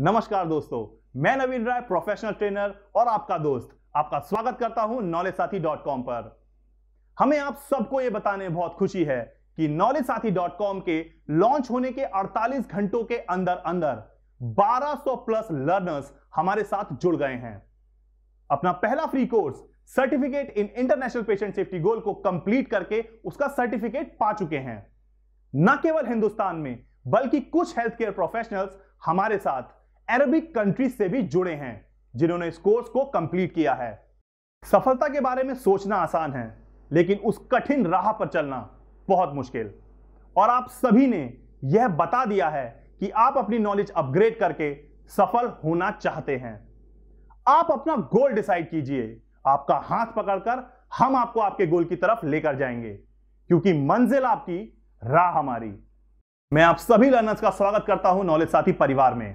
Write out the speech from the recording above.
नमस्कार दोस्तों मैं नवीन राय प्रोफेशनल ट्रेनर और आपका दोस्त आपका स्वागत करता हूं नॉलेज साथी डॉट कॉम पर हमें आप सबको यह बताने बहुत खुशी है कि नॉलेज साथी डॉट कॉम के लॉन्च होने के 48 घंटों के अंदर अंदर 1200 प्लस लर्नर्स हमारे साथ जुड़ गए हैं अपना पहला free course certificate in international patient safety goal को कंप्लीट करके उसका सर्टिफिकेट पा चुके हैं न केवल हिंदुस्तान में बल्कि कुछ हेल्थ केयर प्रोफेशनल्स हमारे साथ अरबिक कंट्री से भी जुड़े हैं जिन्होंने इस कोर्स को कंप्लीट किया है सफलता के बारे में सोचना आसान है लेकिन उस कठिन राह पर चलना बहुत मुश्किल और आप सभी ने यह बता दिया है कि आप अपनी नॉलेज अपग्रेड करके सफल होना चाहते हैं आप अपना गोल डिसाइड कीजिए आपका हाथ पकड़कर हम आपको आपके गोल की तरफ लेकर जाएंगे क्योंकि मंजिल आपकी राह हमारी मैं आप सभी लर्नर्स का स्वागत करता हूं नॉलेज साथी परिवार में